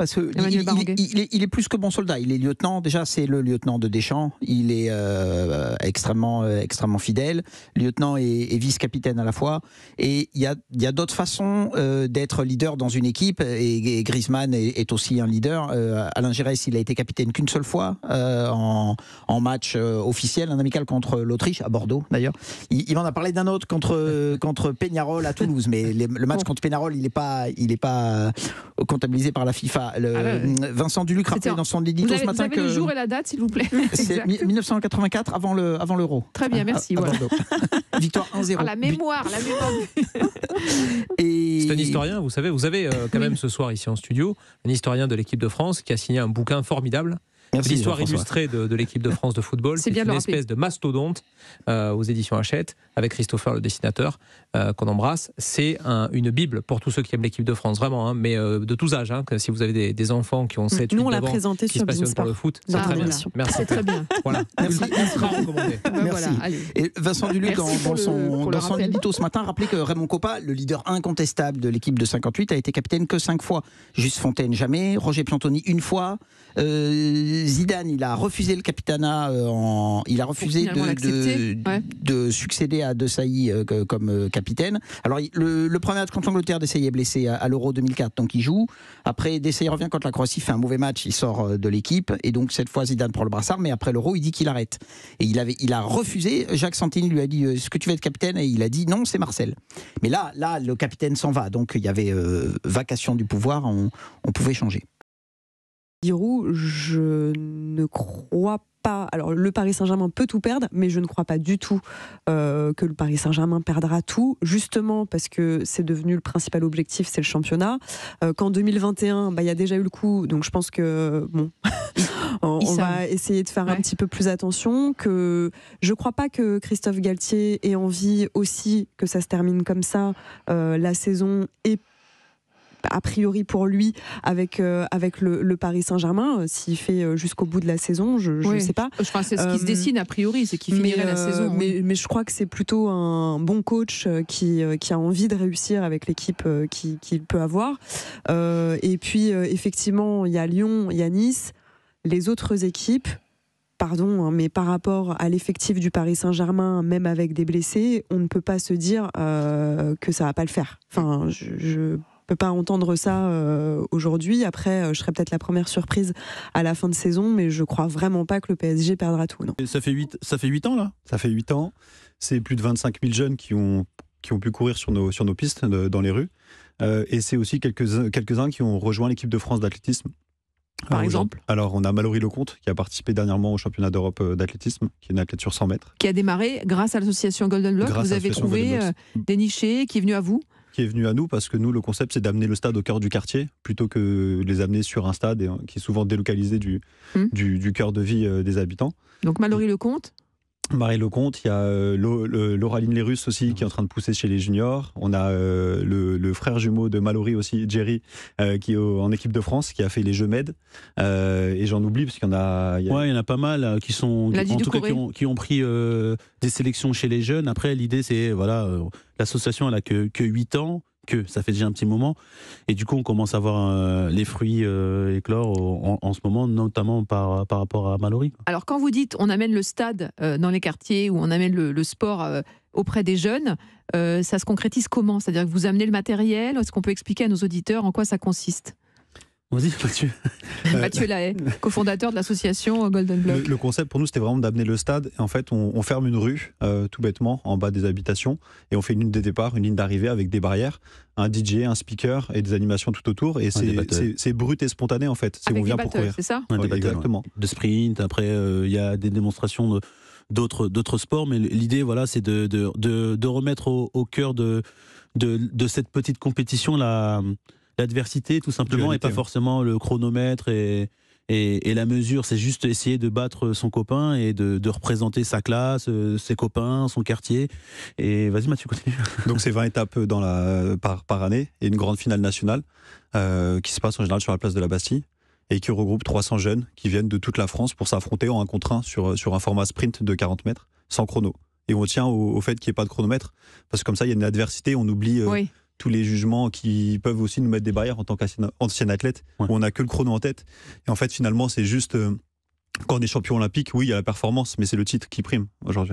parce il, est, plus que bon soldat. Il est lieutenant, déjà c'est le lieutenant de Deschamps, il est euh, extrêmement, euh, extrêmement fidèle, lieutenant et, vice-capitaine à la fois. Et il y a, d'autres façons euh, d'être leader dans une équipe, et, Griezmann est, aussi un leader. Alain Gérès, il a été capitaine qu'une seule fois en, match officiel, un amical contre l'Autriche, à Bordeaux d'ailleurs. Il, en a parlé d'un autre contre, contre Peñarol à Toulouse, mais le match contre Peñarol, il n'est pas, il est pas comptabilisé par la FIFA. Ah Vincent Duluc rappelait dans son édito ce matin vous avez Le jour et la date, s'il vous plaît. C'est 1984 avant l'euro. Le, avant Très bien, merci. Victoire 1-0. Ah, la mémoire, la mémoire. C'est un historien, vous savez, vous avez euh, quand même ce soir ici en studio un historien de l'équipe de France qui a signé un bouquin formidable l'histoire illustrée de, l'équipe de France de football. C'est une espèce de mastodonte euh, aux éditions Hachette avec Christopher le dessinateur euh, qu'on embrasse. C'est une bible pour tous ceux qui aiment l'équipe de France, vraiment, hein, mais euh, de tous âges. Hein, si vous avez des, enfants qui ont cette Nous, qui se passionnent pour le foot, c'est très bien. C'est très bien. Voilà. Merci. Ultra recommandé. Bah Merci. Et Vincent Duluc dans, dans, son, dans son édito ce matin, rappelait que Raymond Coppa, le leader incontestable de l'équipe de 58, a été capitaine que 5 fois. Juste Fontaine, jamais. Roger Piantoni, une fois. Euh, Zidane, il a refusé le capitana, euh, il a refusé de, succéder à De euh, comme euh, capitaine. Alors le, premier match contre l'Angleterre, De est blessé à, l'Euro 2004, donc il joue. Après, De revient contre la Croatie, fait un mauvais match, il sort de l'équipe et donc cette fois Zidane prend le brassard, mais après l'Euro, il dit qu'il arrête. Et il a refusé. Jacques Santini lui a dit Est-ce que tu veux être capitaine Et il a dit Non, c'est Marcel. Mais là, là, le capitaine s'en va, donc il y avait vacation du pouvoir. on pouvait changer. Giroud, je ne crois pas Alors, le Paris Saint-Germain peut tout perdre, mais je ne crois pas du tout euh, que le Paris Saint-Germain perdra tout, justement parce que c'est devenu le principal objectif, c'est le championnat. Euh, qu'en 2021, bah, il y a déjà eu le coup, donc je pense que, bon, on, va essayer de faire un petit peu plus attention. Que Je ne crois pas que Christophe Galtier ait envie aussi que ça se termine comme ça euh, la saison est a priori pour lui avec, euh, avec le, Paris Saint-Germain, euh, s'il fait euh, jusqu'au bout de la saison, je ne sais pas. Je pense c'est ce qui se dessine a priori, c'est qu'il finirait la saison. Hein. Mais, je crois que c'est plutôt un bon coach qui, qui a envie de réussir avec l'équipe qu'il peut avoir. et puis, effectivement, il y a Lyon, il y a Nice, les autres équipes pardon, hein, mais par rapport à l'effectif du Paris Saint-Germain, même avec des blessés, on ne peut pas se dire que ça va pas le faire. Enfin, je, je peut pas entendre ça euh, aujourd'hui. Après, euh, je serai peut-être la première surprise à la fin de saison, mais je crois vraiment pas que le PSG perdra tout. Non. ça, fait 8, ça fait 8 ans, là Ça fait 8 ans. C'est plus de 25 000 jeunes qui ont, qui ont pu courir sur nos, sur nos pistes, dans les rues. Euh, et c'est aussi quelques-uns qui ont rejoint l'équipe de France d'athlétisme. Par exemple Alors, on a Mallory Lecomte qui a participé dernièrement au championnat d'Europe d'athlétisme, qui est une athlète sur 100 mètres. Qui a démarré grâce à l'association Golden Block. vous avez trouvé, des nichés, qui est venu à vous qui est venu à nous parce que nous, le concept, c'est d'amener le stade au cœur du quartier plutôt que les amener sur un stade euh, qui est souvent délocalisé du, hmm. du cœur de vie euh, des habitants. Donc Mallory Lecomte Marie Lecomte, il y a euh, les Lerus aussi qui est en train de pousser chez les juniors. On a euh, le, frère jumeau de Mallory aussi, Jerry, euh, qui est en équipe de France, qui a fait les Jeux Med. Euh, et j'en oublie parce qu'il y en a. y Ouais, en a pas mal qui sont en tout cas, qui, ont, pris des sélections chez les jeunes. Après, l'idée c'est voilà, l'association elle a que, que 8 ans que ça fait déjà un petit moment. Et du coup, on commence à voir euh, les fruits euh, éclore en, ce moment, notamment par, rapport à Mallory. Alors, quand vous dites on amène le stade euh, dans les quartiers ou on amène le, le sport auprès des jeunes, ça se concrétise comment C'est-à-dire que vous amenez le matériel Est-ce qu'on peut expliquer à nos auditeurs en quoi ça consiste Mathieu. Euh, Mathieu Lahaye, cofondateur de l'association Golden Block. Le, concept pour nous, c'était vraiment d'amener le stade. En fait, on, ferme une rue, euh, tout bêtement, en bas des habitations, et on fait une ligne de départ, une ligne d'arrivée avec des barrières, un DJ, un speaker et des animations tout autour. Et c'est brut et spontané, en fait. C'est on vient pour courir. C'est ça Exactement. Hein. De sprint, après, euh, il y a des démonstrations de d'autres sports mais l'idée voilà c'est de, remettre au, cœur de, de, de cette petite compétition la l'adversité tout simplement et pas forcément le chronomètre et, et, la mesure. C'est juste essayer de battre son copain et de, représenter sa classe, euh, ses copains, son quartier. Et vas-y Mathieu, continue. Donc c'est 20 étapes dans la, par, par, année et une grande finale nationale euh, qui se passe en général sur la place de la Bastille et qui regroupe 300 jeunes qui viennent de toute la France pour s'affronter en un contre un sur, sur un format sprint de 40 mètres sans chrono. Et on tient au, fait qu'il n'y ait pas de chronomètre, parce que comme ça, il y a une adversité, on oublie euh, tous les jugements qui peuvent aussi nous mettre des barrières en tant qu'ancien athlète, où on n'a que le chrono en tête. Et en fait, finalement, c'est juste euh, quand on est champion olympique, oui, il y a la performance, mais c'est le titre qui prime aujourd'hui.